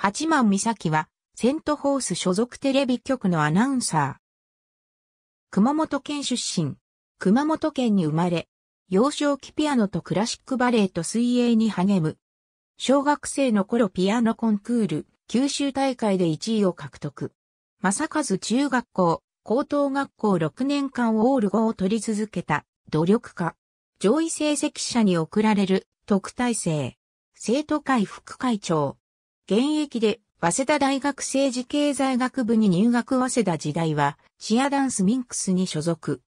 八幡美咲は、セントホース所属テレビ局のアナウンサー。熊本県出身。熊本県に生まれ、幼少期ピアノとクラシックバレエと水泳に励む。小学生の頃ピアノコンクール、九州大会で1位を獲得。正和中学校、高等学校6年間オール5を取り続けた、努力家。上位成績者に贈られる、特待生。生徒会副会長。現役で、早稲田大学政治経済学部に入学早稲田時代は、チアダンスミンクスに所属。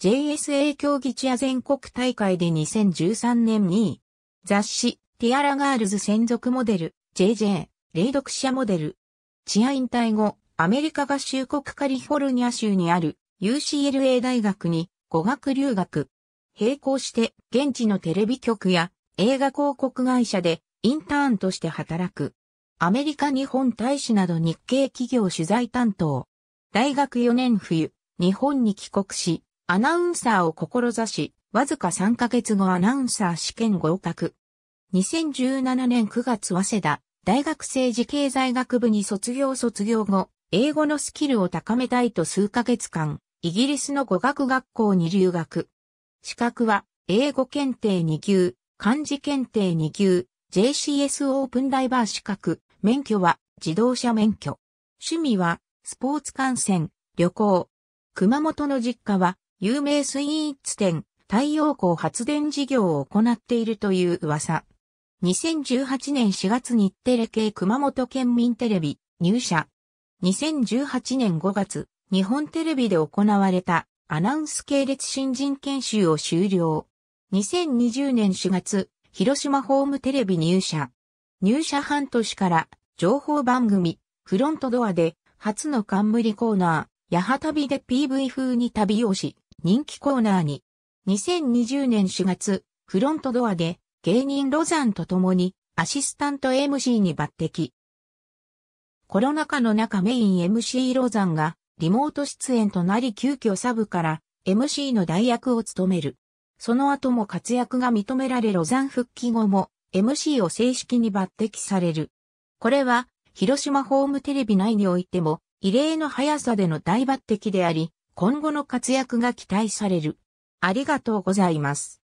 JSA 競技チア全国大会で2013年2位。雑誌、ティアラガールズ専属モデル、JJ、霊読者モデル。チア引退後、アメリカ合衆国カリフォルニア州にある UCLA 大学に語学留学。並行して、現地のテレビ局や映画広告会社でインターンとして働く。アメリカ日本大使など日系企業取材担当。大学4年冬、日本に帰国し、アナウンサーを志し、わずか3ヶ月後アナウンサー試験合格。2017年9月早稲田、大学政治経済学部に卒業卒業後、英語のスキルを高めたいと数ヶ月間、イギリスの語学学校に留学。資格は、英語検定2級、漢字検定2級、JCS オープンダイバー資格、免許は自動車免許。趣味はスポーツ観戦、旅行。熊本の実家は有名スイーツ店、太陽光発電事業を行っているという噂。2018年4月日テレ系熊本県民テレビ入社。2018年5月、日本テレビで行われたアナウンス系列新人研修を終了。2020年4月、広島ホームテレビ入社。入社半年から情報番組フロントドアで初の冠コーナー、八幡旅で PV 風に旅をし、人気コーナーに、2020年4月、フロントドアで芸人ロザンと共にアシスタント MC に抜擢。コロナ禍の中メイン MC ロザンがリモート出演となり急遽サブから MC の代役を務める。その後も活躍が認められロザン復帰後も MC を正式に抜擢される。これは、広島ホームテレビ内においても、異例の速さでの大抜擢であり、今後の活躍が期待される。ありがとうございます。